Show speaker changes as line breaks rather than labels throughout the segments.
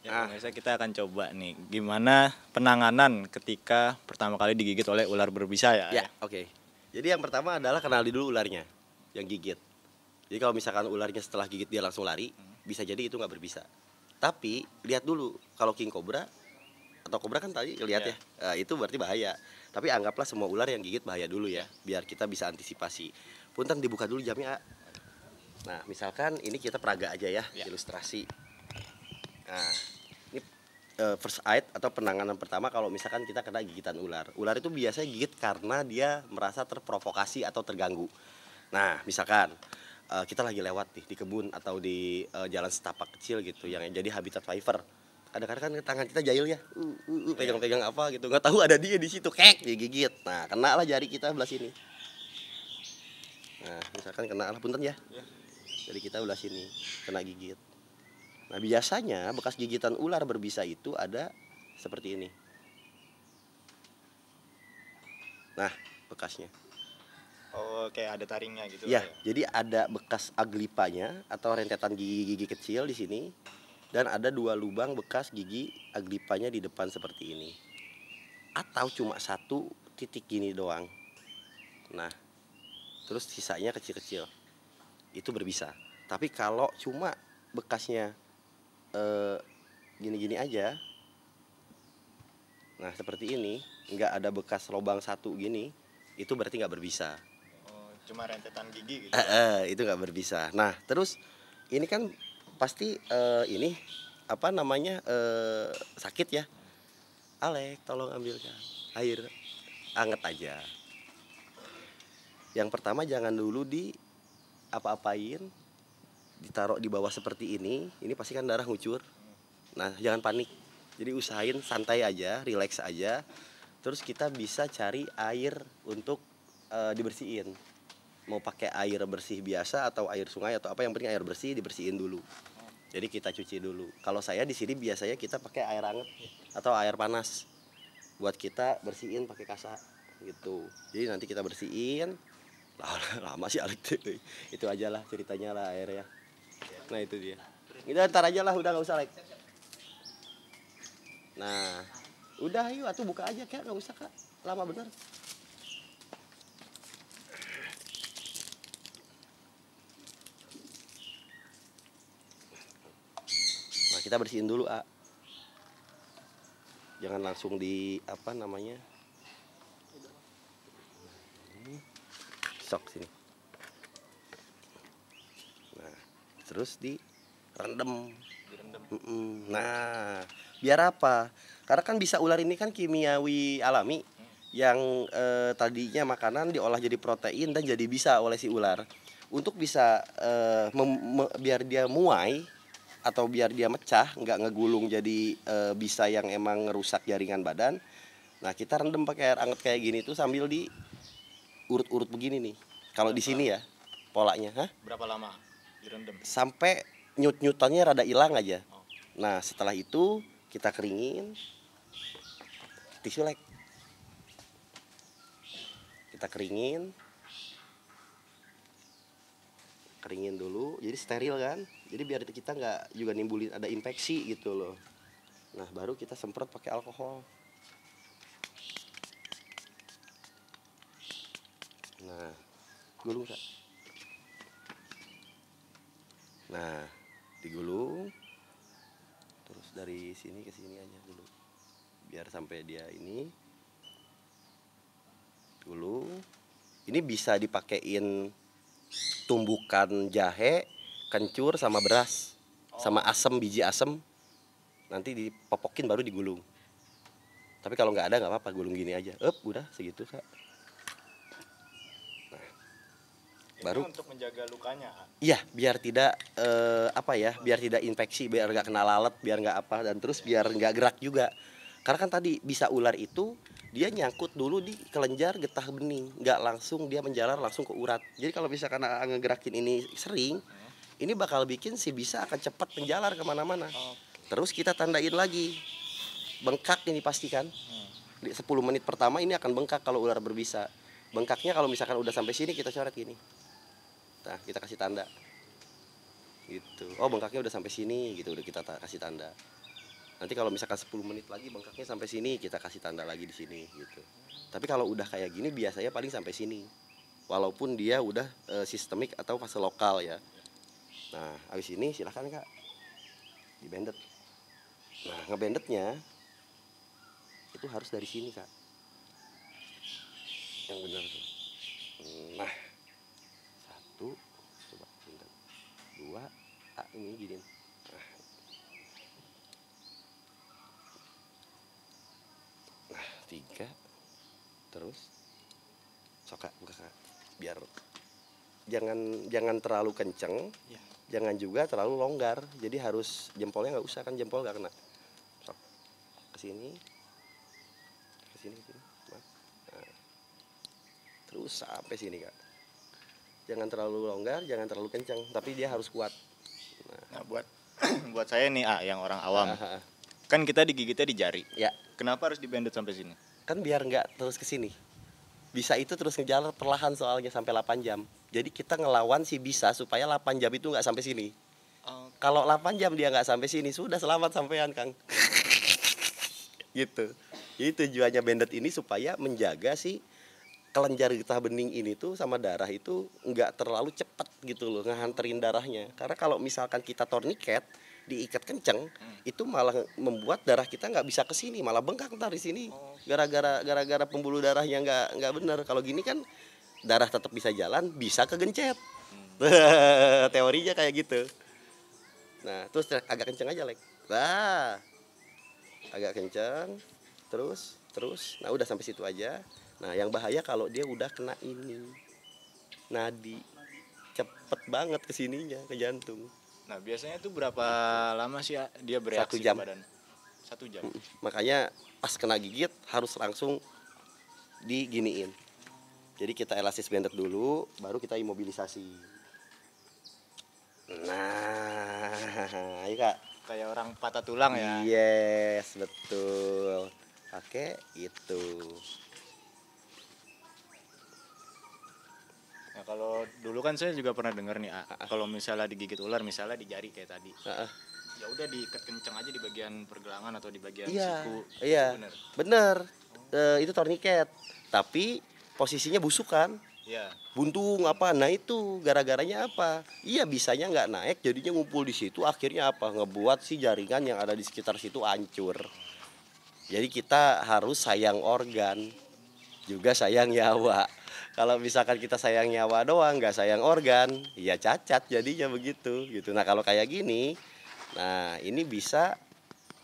Ya, ah. pemirsa kita akan coba nih gimana penanganan ketika pertama kali digigit oleh ular berbisa ya. Ya, ya? oke. Okay. Jadi yang pertama adalah kenali dulu ularnya yang gigit.
Jadi kalau misalkan ularnya setelah gigit dia langsung lari, hmm. bisa jadi itu nggak berbisa. Tapi lihat dulu kalau king cobra atau kobra kan tadi lihat yeah. ya, nah, itu berarti bahaya. Tapi anggaplah semua ular yang gigit bahaya dulu ya, biar kita bisa antisipasi. Punten dibuka dulu jamnya. A. Nah, misalkan ini kita peraga aja ya, yeah. ilustrasi. Nah, uh, first aid atau penanganan pertama kalau misalkan kita kena gigitan ular. Ular itu biasanya gigit karena dia merasa terprovokasi atau terganggu. Nah, misalkan uh, kita lagi lewat nih di kebun atau di uh, jalan setapak kecil gitu yang jadi habitat viper. Kadang-kadang kan tangan kita jahil ya, pegang-pegang apa gitu, nggak tahu ada dia di situ, kek digigit. Nah, kena lah jari kita belah sini. Nah, misalkan kena lah punten ya. Iya. Jadi kita belah sini kena gigit. Nah biasanya bekas gigitan ular berbisa itu ada seperti ini. Nah bekasnya.
Oh kayak ada taringnya gitu. Ya, ya.
jadi ada bekas aglipanya atau rentetan gigi-gigi kecil di sini dan ada dua lubang bekas gigi aglipanya di depan seperti ini. Atau cuma satu titik gini doang. Nah, terus sisanya kecil-kecil. Itu berbisa. Tapi kalau cuma bekasnya Eh, gini-gini uh, aja nah seperti ini nggak ada bekas lubang satu gini itu berarti nggak berbisa
oh, cuma rentetan gigi gitu uh,
uh, itu nggak berbisa nah terus ini kan pasti uh, ini apa namanya uh, sakit ya Alek tolong ambilkan air anget aja yang pertama jangan dulu di apa-apain ditaruh di bawah seperti ini ini pasti kan darah ngucur nah jangan panik jadi usahain santai aja relax aja terus kita bisa cari air untuk e, dibersihin mau pakai air bersih biasa atau air sungai atau apa yang penting air bersih dibersihin dulu jadi kita cuci dulu kalau saya di sini biasanya kita pakai air hangat atau air panas buat kita bersihin pakai kasa gitu jadi nanti kita bersihin lama sih itu aja lah ceritanya lah air ya Nah itu dia. Kita ntar aja lah, udah nggak usah like. Nah, udah yuk, atuh buka aja kayak nggak usah kak, lama bener. Nah kita bersihin dulu a. Jangan langsung di apa namanya. Sok sini. terus di direndam. Nah, biar apa? Karena kan bisa ular ini kan kimiawi alami yang eh, tadinya makanan diolah jadi protein dan jadi bisa oleh si ular. Untuk bisa eh, biar dia muai atau biar dia mecah, nggak ngegulung jadi eh, bisa yang emang ngerusak jaringan badan. Nah, kita rendam pakai air anget kayak gini tuh sambil di urut-urut begini nih. Kalau di sini ya polanya, hah? Berapa lama? Sampai nyut-nyutannya rada hilang aja. Oh. Nah, setelah itu kita keringin tisu lek. Kita keringin. Keringin dulu, jadi steril kan? Jadi biar kita nggak juga nimbulin ada infeksi gitu loh. Nah, baru kita semprot pakai alkohol. Nah, gulung kak. Nah, digulung terus dari sini ke sini aja dulu. Biar sampai dia ini gulung. Ini bisa dipakein tumbukan jahe, kencur sama beras oh. sama asem biji asem. Nanti dipopokin baru digulung. Tapi kalau nggak ada nggak apa-apa, gulung gini aja. Up, udah segitu, Kak.
baru untuk menjaga lukanya
iya biar tidak uh, apa ya biar tidak infeksi biar nggak kena lalat biar nggak apa dan terus biar nggak gerak juga karena kan tadi bisa ular itu dia nyangkut dulu di kelenjar getah bening nggak langsung dia menjalar langsung ke urat jadi kalau bisa karena ngegerakin ini sering hmm. ini bakal bikin si bisa akan cepat menjalar kemana-mana oh. terus kita tandain lagi bengkak ini pastikan
hmm.
10 menit pertama ini akan bengkak kalau ular berbisa bengkaknya kalau misalkan udah sampai sini kita coret gini nah kita kasih tanda gitu oh bengkaknya udah sampai sini gitu udah kita kasih tanda nanti kalau misalkan 10 menit lagi bengkaknya sampai sini kita kasih tanda lagi di sini gitu tapi kalau udah kayak gini biasanya paling sampai sini walaupun dia udah e, sistemik atau fase lokal ya nah habis ini silahkan kak dibendet nah ngebendetnya itu harus dari sini kak yang benar tuh hmm, nah dua ah, ini gini nah. tiga terus soka buka kak biar jangan jangan terlalu kenceng ya. jangan juga terlalu longgar jadi harus jempolnya nggak usah kan jempol nggak kena sok kesini kesini kesini nah. terus sampai sini kak jangan terlalu longgar jangan terlalu kencang
tapi dia harus kuat nah, nah buat buat saya nih ah yang orang awam Aha. kan kita digigitnya di jari ya kenapa harus dibendet sampai sini kan biar nggak terus ke sini
bisa itu terus ngejalan perlahan soalnya sampai 8 jam jadi kita ngelawan sih bisa supaya 8 jam itu nggak sampai sini okay. kalau 8 jam dia nggak sampai sini sudah selamat sampean kang gitu jadi tujuannya bendet ini supaya menjaga sih kelenjar getah bening ini tuh sama darah itu nggak terlalu cepat gitu loh ngehanterin darahnya karena kalau misalkan kita torniket diikat kenceng hmm. itu malah membuat darah kita nggak bisa ke sini malah bengkak ntar di sini oh. gara-gara gara-gara pembuluh darahnya nggak nggak benar kalau gini kan darah tetap bisa jalan bisa kegencet hmm. teorinya kayak gitu nah terus agak kenceng aja lek nah agak kenceng terus terus nah udah sampai situ aja Nah, yang bahaya kalau dia udah kena ini. Nadi cepet banget
kesininya ke jantung. Nah, biasanya itu berapa lama sih ah, dia bereaksi Satu jam. badan? Satu jam.
Makanya pas kena gigit harus langsung diginiin. Jadi kita elastis bender dulu, baru kita imobilisasi. Nah, ayo iya, Kak.
Kayak orang patah tulang ya. Yes, betul. Oke, itu. Nah kalau dulu kan saya juga pernah dengar nih kalau misalnya digigit ular misalnya di jari kayak tadi. Uh -uh. Ya udah diikat kencang aja di bagian pergelangan atau di bagian iya, siku. Iya. Bener. bener. Oh. E, itu torniket. Tapi
posisinya busuk kan? Iya. Buntung apa? Nah itu gara-garanya apa? Iya bisanya nggak naik jadinya ngumpul di situ akhirnya apa? Ngebuat si jaringan yang ada di sekitar situ hancur. Jadi kita harus sayang organ juga sayang nyawa kalau misalkan kita sayang nyawa doang nggak sayang organ ya cacat jadinya begitu gitu nah kalau kayak gini nah ini bisa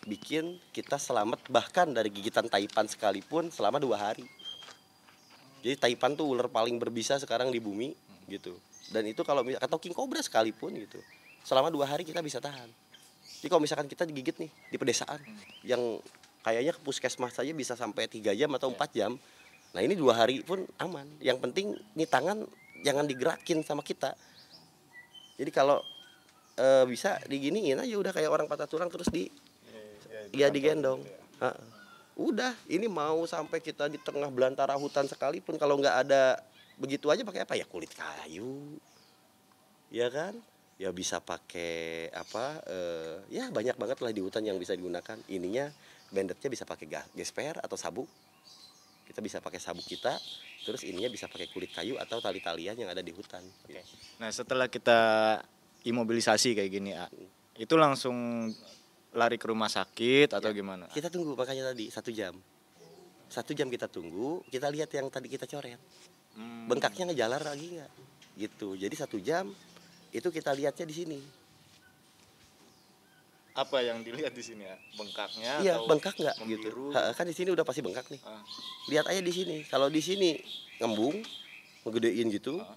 bikin kita selamat bahkan dari gigitan taipan sekalipun selama dua hari jadi taipan tuh ular paling berbisa sekarang di bumi gitu dan itu kalau atau king cobra sekalipun gitu selama dua hari kita bisa tahan jadi kalau misalkan kita digigit nih di pedesaan yang kayaknya ke puskesmas saja bisa sampai tiga jam atau iya. empat jam Nah ini dua hari pun aman. Yang penting ini tangan jangan digerakin sama kita. Jadi kalau e, bisa diginiin aja udah kayak orang patah tulang terus di
ya, ya, ya digendong.
Ya. udah ini mau sampai kita di tengah belantara hutan sekalipun kalau nggak ada begitu aja pakai apa ya kulit kayu, ya kan? Ya bisa pakai apa? E, ya banyak banget lah di hutan yang bisa digunakan. Ininya bandetnya bisa pakai gesper atau sabuk kita bisa pakai sabuk kita terus ininya bisa pakai kulit kayu atau tali-talian yang ada di hutan okay.
nah setelah kita imobilisasi kayak gini A, hmm. itu langsung lari ke rumah sakit atau ya, gimana kita tunggu makanya tadi satu jam satu jam kita tunggu kita lihat yang tadi kita coret hmm.
bengkaknya ngejalar lagi nggak gitu jadi satu jam itu kita lihatnya di sini
apa yang dilihat di sini ya bengkaknya
iya atau bengkak nggak gitu ha, kan di sini udah pasti bengkak nih ah. lihat aja di sini kalau di sini ngembung ngegedein gitu ah.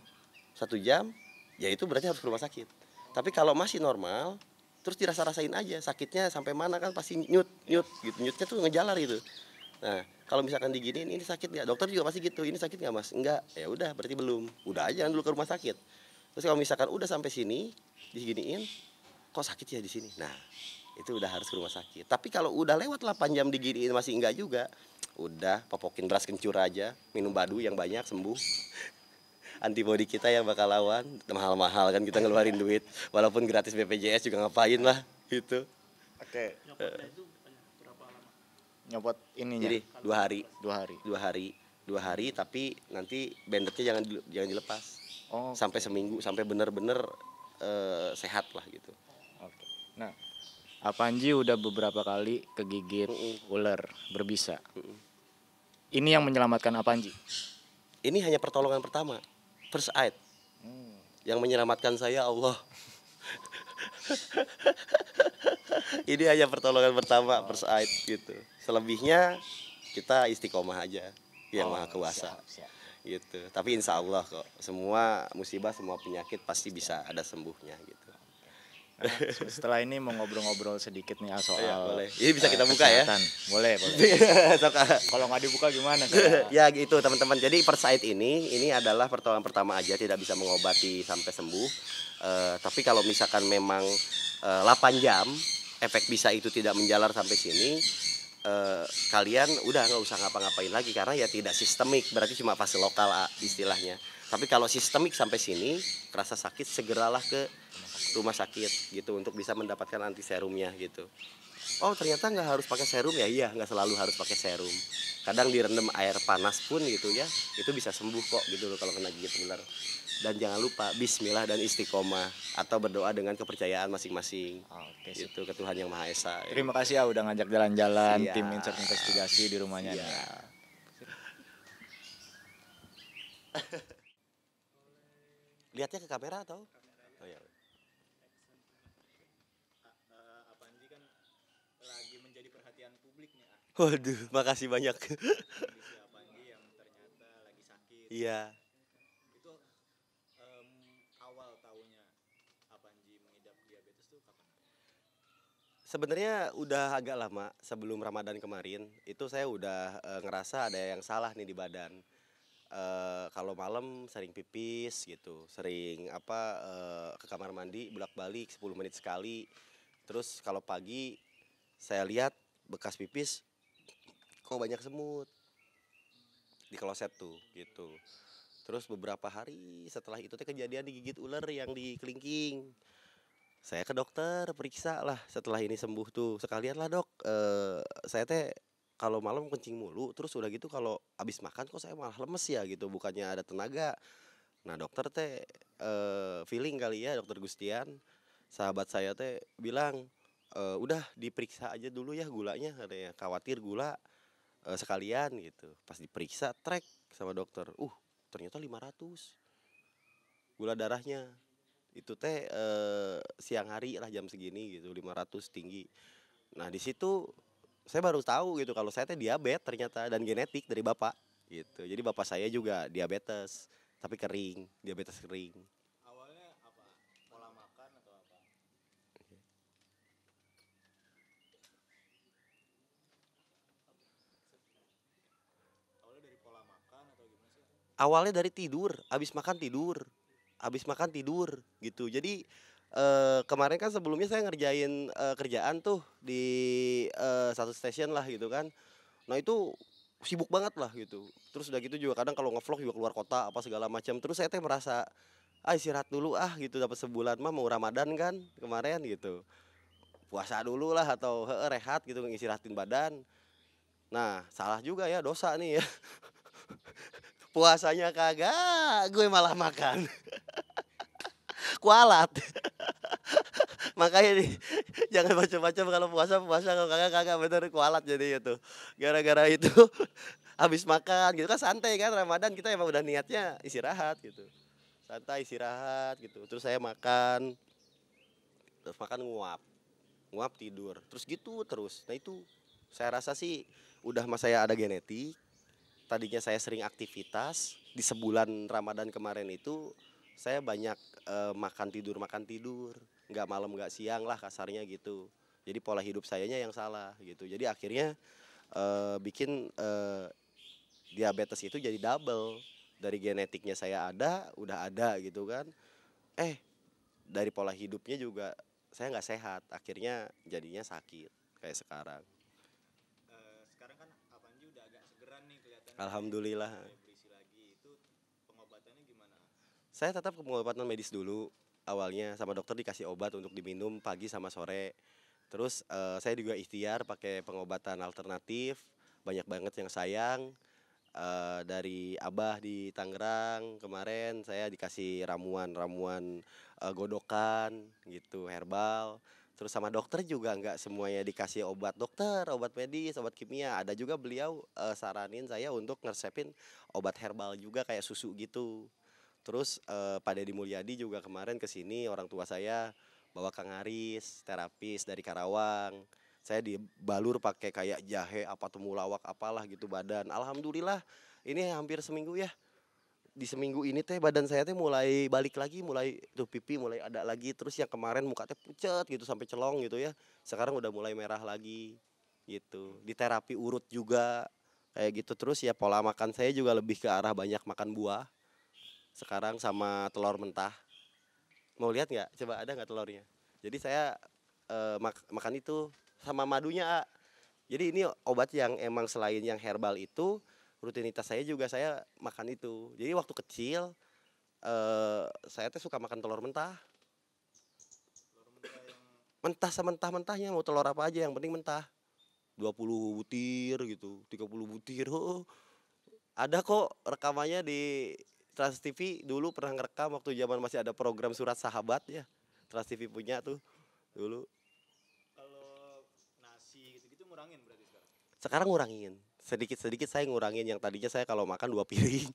satu jam ya itu berarti harus ke rumah sakit tapi kalau masih normal terus dirasa rasain aja sakitnya sampai mana kan pasti nyut nyut gitu nyutnya tuh ngejalar gitu nah kalau misalkan gini ini sakit nggak dokter juga pasti gitu ini sakit nggak mas enggak ya udah berarti belum udah aja dulu ke rumah sakit terus kalau misalkan udah sampai sini diginiin kok sakit ya di sini. Nah, itu udah harus ke rumah sakit. Tapi kalau udah lewat 8 jam diginiin masih enggak juga, udah popokin beras kencur aja, minum badu yang banyak sembuh. Antibody kita yang bakal lawan, mahal-mahal kan kita ngeluarin duit, walaupun gratis BPJS juga ngapain lah gitu. Oke. Nyopot ininya. Jadi dua hari. Dua hari. Dua hari. Dua hari tapi nanti bandetnya jangan jangan dilepas. Oh. Sampai seminggu sampai bener-bener
uh, sehat lah gitu. Nah, Apanji udah beberapa kali kegigit uh-uh. ular berbisa. Uh-uh. Ini yang menyelamatkan Apanji.
Ini hanya pertolongan pertama, first aid. Hmm. Yang menyelamatkan saya Allah. ini hanya pertolongan pertama, first aid gitu. Selebihnya kita istiqomah aja yang oh, maha kuasa. Gitu. Tapi insya Allah kok semua musibah, semua penyakit pasti bisa ada sembuhnya
gitu. Nah, setelah ini mau ngobrol-ngobrol sedikit nih ah, soal ya, boleh. Ini bisa kita buka ya. Boleh, boleh. Iya, kalau nggak dibuka gimana? ya gitu teman-teman. Jadi
persaid ini ini adalah pertolongan pertama aja tidak bisa mengobati sampai sembuh. Uh, tapi kalau misalkan memang uh, eh, 8 jam efek bisa itu tidak menjalar sampai sini uh, kalian udah nggak usah ngapa-ngapain lagi karena ya tidak sistemik berarti cuma fase lokal ah, istilahnya tapi kalau sistemik sampai sini rasa sakit segeralah ke rumah sakit gitu untuk bisa mendapatkan anti serumnya gitu oh ternyata nggak harus pakai serum ya iya nggak selalu harus pakai serum kadang direndam air panas pun gitu ya itu bisa sembuh kok gitu loh kalau kena gigit ular dan jangan lupa Bismillah dan istiqomah atau berdoa dengan kepercayaan masing-masing Oke, sih. itu ke Tuhan yang maha esa ya. terima kasih ya udah
ngajak jalan-jalan ya. tim insert investigasi di rumahnya ya.
lihatnya ke kamera atau oh, ya. Waduh, makasih banyak.
Iya. iya. Itu um, awal tahunnya Apanji mengidap diabetes tuh
kapan? Sebenarnya udah agak lama sebelum Ramadan kemarin. Itu saya udah e, ngerasa ada yang salah nih di badan. E, kalau malam sering pipis gitu, sering apa e, ke kamar mandi bolak-balik 10 menit sekali. Terus kalau pagi saya lihat bekas pipis kok banyak semut di kloset tuh gitu terus beberapa hari setelah itu teh kejadian digigit ular yang di kelingking saya ke dokter periksa lah setelah ini sembuh tuh sekalian lah dok e, saya teh kalau malam kencing mulu terus udah gitu kalau abis makan kok saya malah lemes ya gitu bukannya ada tenaga nah dokter teh e, feeling kali ya dokter Gustian sahabat saya teh bilang e, udah diperiksa aja dulu ya gulanya katanya khawatir gula uh, sekalian gitu pas diperiksa track sama dokter uh ternyata 500 gula darahnya itu teh uh, siang hari lah jam segini gitu 500 tinggi nah di situ saya baru tahu gitu kalau saya teh diabetes ternyata dan genetik dari bapak gitu jadi bapak saya juga diabetes tapi kering diabetes kering awalnya dari tidur abis makan tidur abis makan tidur gitu jadi Uh, kemarin kan sebelumnya saya ngerjain uh, kerjaan tuh di uh, satu stasiun lah gitu kan. Nah itu sibuk banget lah gitu. Terus udah gitu juga kadang kalau ngevlog juga keluar kota apa segala macam. Terus saya teh merasa ah istirahat dulu ah gitu dapat sebulan mah mau Ramadan kan kemarin gitu. Puasa dulu lah atau he, rehat gitu ngistirahatin badan. Nah, salah juga ya dosa nih ya. puasanya kagak gue malah makan kualat makanya nih jangan macam-macam kalau puasa puasa kalau kagak kagak bener kualat jadi itu gara-gara itu habis makan gitu kan santai kan Ramadan kita emang udah niatnya istirahat gitu santai istirahat gitu terus saya makan terus makan nguap nguap tidur terus gitu terus nah itu saya rasa sih udah mas saya ada genetik tadinya saya sering aktivitas di sebulan Ramadan kemarin itu saya banyak eh, makan tidur makan tidur nggak malam nggak siang lah kasarnya gitu jadi pola hidup sayanya yang salah gitu jadi akhirnya eh, bikin eh, diabetes itu jadi double dari genetiknya saya ada udah ada gitu kan eh dari pola hidupnya juga saya nggak sehat akhirnya jadinya sakit kayak sekarang Alhamdulillah. Saya tetap ke pengobatan medis dulu awalnya sama dokter dikasih obat untuk diminum pagi sama sore. Terus uh, saya juga ikhtiar pakai pengobatan alternatif, banyak banget yang sayang. Uh, dari Abah di Tangerang kemarin saya dikasih ramuan-ramuan uh, godokan gitu herbal terus sama dokter juga nggak semuanya dikasih obat dokter obat medis obat kimia ada juga beliau uh, saranin saya untuk ngeresepin obat herbal juga kayak susu gitu terus uh, Pak Deddy Mulyadi juga kemarin ke sini orang tua saya bawa Kang Aris terapis dari Karawang saya dibalur pakai kayak jahe apa temulawak apalah gitu badan alhamdulillah ini hampir seminggu ya di seminggu ini teh badan saya teh mulai balik lagi mulai tuh pipi mulai ada lagi terus yang kemarin muka teh pucet gitu sampai celong gitu ya sekarang udah mulai merah lagi gitu di terapi urut juga kayak gitu terus ya pola makan saya juga lebih ke arah banyak makan buah sekarang sama telur mentah mau lihat nggak coba ada nggak telurnya jadi saya eh, mak makan itu sama madunya A. jadi ini obat yang emang selain yang herbal itu rutinitas saya juga saya makan itu jadi waktu kecil eh, saya tuh suka makan telur mentah mentah sama mentah mentahnya mau telur apa aja yang penting mentah 20 butir gitu 30 butir oh, ada kok rekamannya di Trans TV dulu pernah ngerekam waktu zaman masih ada program surat sahabat ya Trans TV punya tuh dulu kalau
nasi gitu-gitu ngurangin berarti sekarang
sekarang ngurangin sedikit-sedikit saya ngurangin yang tadinya saya kalau makan dua piring.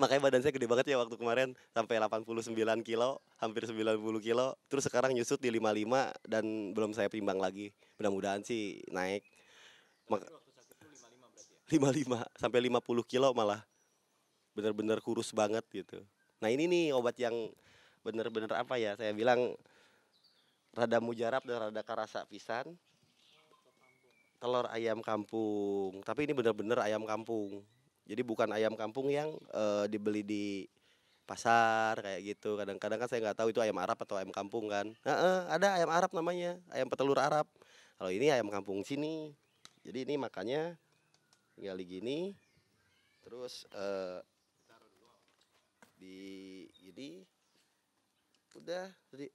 Makanya badan saya gede banget ya waktu kemarin sampai 89 kilo, hampir 90 kilo. Terus sekarang nyusut di 55 dan belum saya timbang lagi. Mudah-mudahan sih naik. Maka, 55 ya? sampai 50 kilo malah. Bener-bener kurus banget gitu. Nah, ini nih obat yang bener-bener apa ya? Saya bilang rada mujarab dan rada karasa pisan telur ayam kampung tapi ini benar-benar ayam kampung jadi bukan ayam kampung yang uh, dibeli di pasar kayak gitu kadang-kadang kan saya nggak tahu itu ayam Arab atau ayam kampung kan nah, ada ayam Arab namanya ayam petelur Arab kalau ini ayam kampung sini jadi ini makanya tinggal di gini terus eh, di ini udah jadi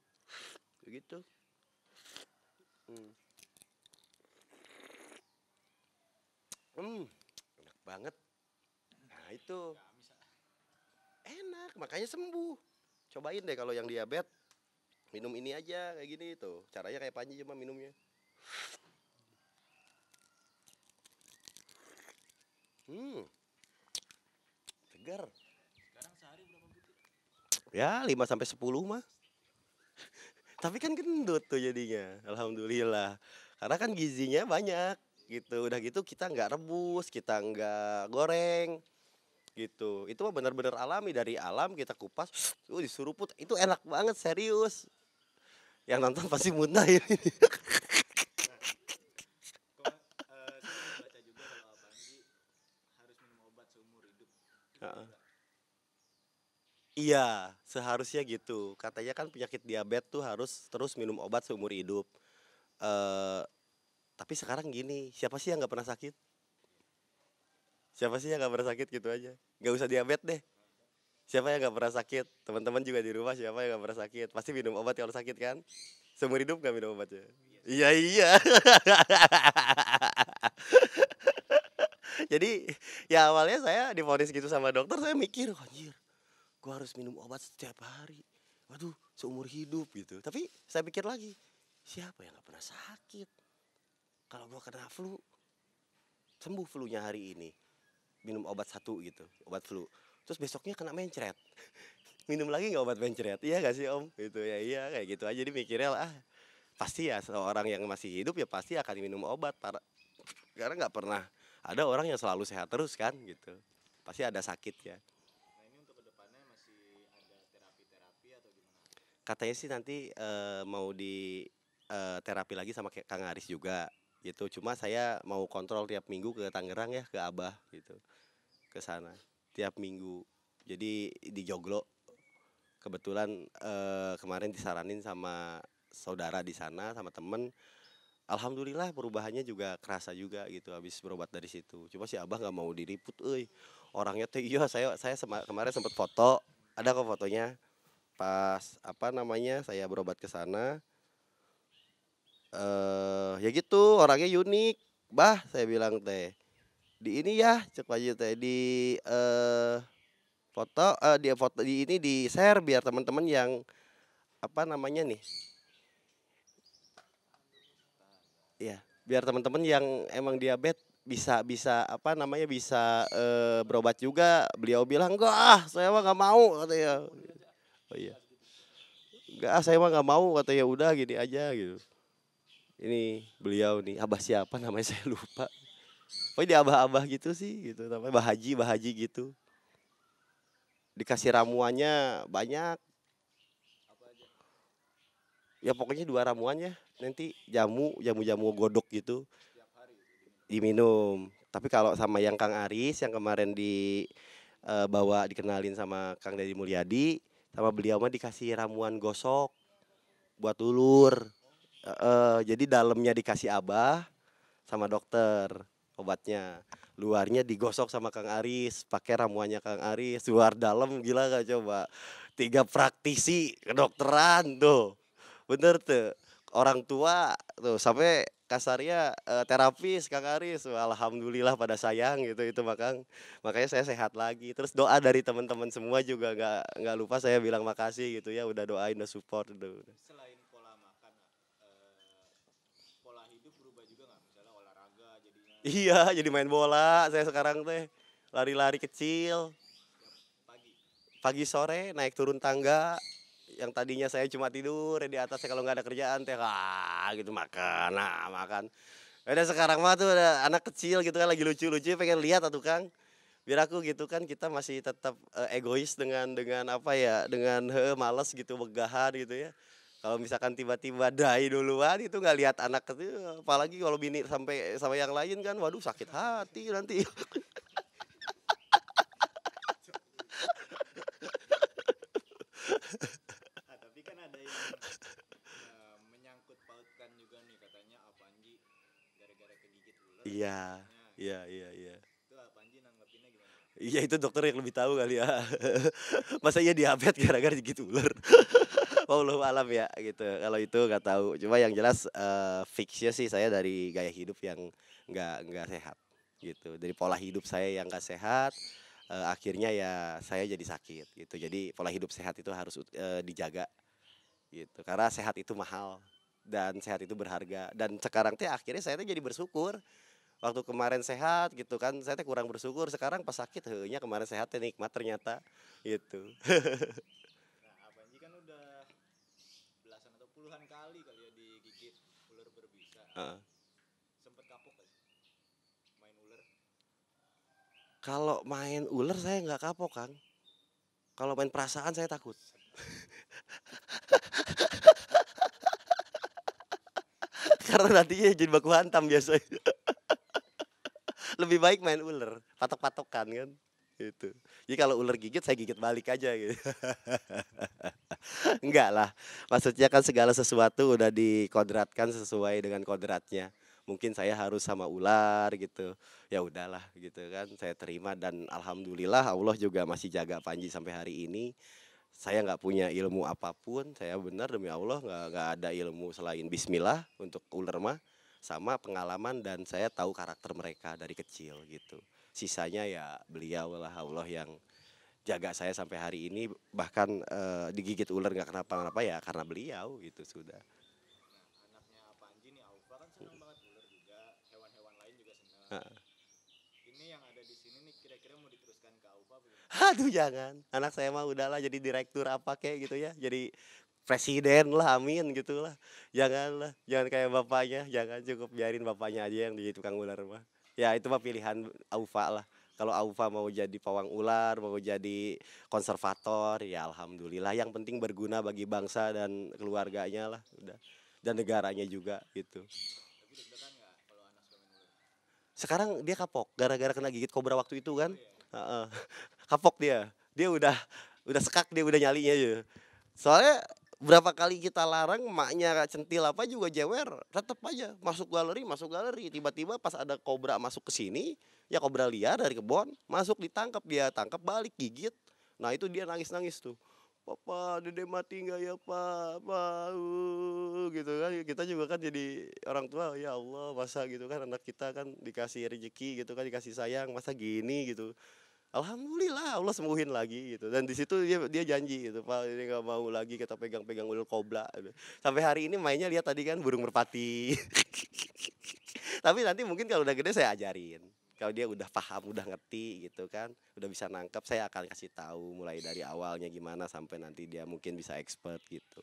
begitu hmm. Hmm, enak banget. Nah itu. Enak, makanya sembuh. Cobain deh kalau yang diabetes. Minum ini aja kayak gini itu Caranya kayak panji cuma minumnya. Hmm. Segar. Sekarang sehari berapa butir? Ya, 5 sampai 10 mah. Tapi kan gendut tuh jadinya. Alhamdulillah. Karena kan gizinya banyak gitu udah gitu kita nggak rebus kita nggak goreng gitu itu mah benar-benar alami dari alam kita kupas uh disuruput itu enak banget serius yang nonton pasti muntah ini ya. iya, seharusnya gitu. Katanya kan penyakit diabetes tuh harus terus minum obat seumur hidup. Eh, tapi sekarang gini siapa sih yang nggak pernah sakit siapa sih yang nggak pernah sakit gitu aja nggak usah diabetes deh siapa yang nggak pernah sakit teman-teman juga di rumah siapa yang nggak pernah sakit pasti minum obat kalau sakit kan seumur hidup nggak minum obat ya iya iya jadi ya awalnya saya diponis gitu sama dokter saya mikir anjir gue harus minum obat setiap hari waduh seumur hidup gitu tapi saya pikir lagi siapa yang nggak pernah sakit kalau gua kena flu sembuh flu-nya hari ini minum obat satu gitu obat flu terus besoknya kena mencret minum lagi nggak obat mencret iya gak sih om gitu ya iya kayak gitu aja jadi mikirnya lah ah, pasti ya seorang yang masih hidup ya pasti akan minum obat para karena nggak pernah ada orang yang selalu sehat terus kan gitu pasti ada sakit ya nah ini untuk kedepannya masih ada terapi terapi atau gimana katanya sih nanti e, mau di e, terapi lagi sama kang Aris juga gitu cuma saya mau kontrol tiap minggu ke Tangerang ya ke Abah gitu ke sana tiap minggu jadi di Joglo kebetulan eh, kemarin disaranin sama saudara di sana sama temen Alhamdulillah perubahannya juga kerasa juga gitu habis berobat dari situ. Cuma si Abah nggak mau diriput, euy. Orangnya tuh iya saya saya sema, kemarin sempat foto, ada kok fotonya. Pas apa namanya? Saya berobat ke sana, eh ya gitu orangnya unik bah saya bilang teh di ini ya cek aja teh di eh foto eh, dia foto di ini di share biar teman-teman yang apa namanya nih ya biar teman-teman yang emang diabetes bisa bisa apa namanya bisa e, berobat juga beliau bilang enggak ah saya mah nggak mau katanya oh iya enggak ah, saya mah nggak mau katanya udah gini aja gitu ini beliau nih abah siapa namanya saya lupa oh dia abah-abah gitu sih gitu namanya bahaji bahaji gitu dikasih ramuannya banyak ya pokoknya dua ramuannya nanti jamu jamu jamu godok gitu diminum tapi kalau sama yang Kang Aris yang kemarin di uh, bawa dikenalin sama Kang Dedi Mulyadi sama beliau mah dikasih ramuan gosok buat ulur uh, jadi dalamnya dikasih abah sama dokter obatnya luarnya digosok sama Kang Aris pakai ramuannya Kang Aris luar dalam gila gak coba tiga praktisi kedokteran tuh bener tuh orang tua tuh sampai kasarnya uh, terapis Kang Aris alhamdulillah pada sayang gitu itu makang makanya saya sehat lagi terus doa dari teman-teman semua juga nggak nggak lupa saya bilang makasih gitu ya udah doain udah support udah, selain Iya, jadi main bola saya sekarang teh. Lari-lari kecil. Pagi. Pagi sore naik turun tangga. Yang tadinya saya cuma tidur di atas kalau nggak ada kerjaan teh ah gitu makan, nah makan. Ada ya sekarang mah tuh ada anak kecil gitu kan lagi lucu-lucu pengen lihat atuh Kang biar aku gitu kan kita masih tetap eh, egois dengan dengan apa ya dengan he, males gitu begahan gitu ya kalau misalkan tiba-tiba dai duluan itu nggak lihat anak itu apalagi kalau bini sampai sama yang lain kan waduh sakit hati nanti ah,
tapi kan ada yang eh, menyangkut pautkan juga
iya, ya, iya, iya iya iya iya Iya itu dokter yang lebih tahu kali ya. Masa iya diabet gara-gara digigit ular. Wallahu alam ya gitu. Kalau itu nggak tahu. Cuma yang jelas uh, fixnya sih saya dari gaya hidup yang nggak nggak sehat gitu. Dari pola hidup saya yang nggak sehat uh, akhirnya ya saya jadi sakit gitu. Jadi pola hidup sehat itu harus uh, dijaga gitu. Karena sehat itu mahal dan sehat itu berharga dan sekarang teh akhirnya saya teh jadi bersyukur waktu kemarin sehat gitu kan saya teh kurang bersyukur sekarang pas sakit Hanya kemarin sehat teh nikmat ternyata gitu
puluhan kali kali ya digigit ular berbisa. Uh. Sempet kapok kali. Main ular.
Kalau main ular saya nggak kapok, Kang. Kalau main perasaan saya takut. Karena nantinya jadi baku hantam biasanya. Lebih baik main ular, patok-patokan kan gitu. Jadi kalau ular gigit saya gigit balik aja gitu. Enggak lah. Maksudnya kan segala sesuatu udah dikodratkan sesuai dengan kodratnya. Mungkin saya harus sama ular gitu. Ya udahlah gitu kan. Saya terima dan alhamdulillah Allah juga masih jaga Panji sampai hari ini. Saya nggak punya ilmu apapun. Saya benar demi Allah nggak ada ilmu selain Bismillah untuk ular mah sama pengalaman dan saya tahu karakter mereka dari kecil gitu sisanya ya beliau lah Allah yang jaga saya sampai hari ini bahkan e, digigit ular nggak kenapa kenapa ya karena beliau gitu sudah ini yang ada di sini nih kira-kira mau diteruskan ke Aufa Aduh jangan, anak saya mah udahlah jadi direktur apa kayak gitu ya, jadi presiden lah amin gitulah janganlah jangan kayak bapaknya jangan cukup biarin bapaknya aja yang di tukang ular mah ya itu mah pilihan Aufa lah kalau Aufa mau jadi pawang ular mau jadi konservator ya alhamdulillah yang penting berguna bagi bangsa dan keluarganya lah udah dan negaranya juga gitu sekarang dia kapok gara-gara kena gigit kobra waktu itu kan oh, iya. kapok dia dia udah udah sekak dia udah nyalinya aja ya. soalnya berapa kali kita larang maknya centil apa juga jewer tetap aja masuk galeri masuk galeri tiba-tiba pas ada kobra masuk ke sini ya kobra liar dari kebon masuk ditangkap dia tangkap balik gigit nah itu dia nangis-nangis tuh papa dede mati nggak ya papa uh, gitu kan kita juga kan jadi orang tua ya Allah masa gitu kan anak kita kan dikasih rezeki gitu kan dikasih sayang masa gini gitu alhamdulillah Allah sembuhin lagi gitu dan di situ dia dia janji gitu pak ini nggak mau lagi kita pegang-pegang ulul kobra gitu. sampai hari ini mainnya lihat tadi kan burung merpati tapi nanti mungkin kalau udah gede saya ajarin kalau dia udah paham udah ngerti gitu kan udah bisa nangkep, saya akan kasih tahu mulai dari awalnya gimana sampai nanti dia mungkin bisa expert gitu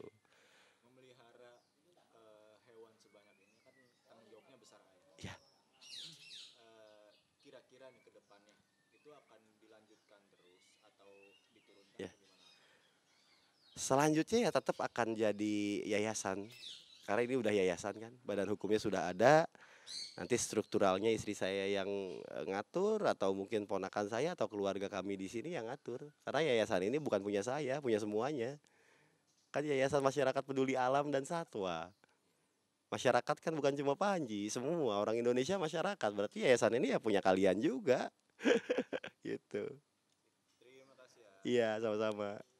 Selanjutnya ya tetap akan jadi yayasan. Karena ini udah yayasan kan, badan hukumnya sudah ada. Nanti strukturalnya istri saya yang e, ngatur atau mungkin ponakan saya atau keluarga kami di sini yang ngatur. Karena yayasan ini bukan punya saya, punya semuanya. Kan yayasan masyarakat peduli alam dan satwa. Masyarakat kan bukan cuma Panji, semua orang Indonesia masyarakat. Berarti yayasan ini ya punya kalian juga. gitu.
ya. Iya, sama-sama.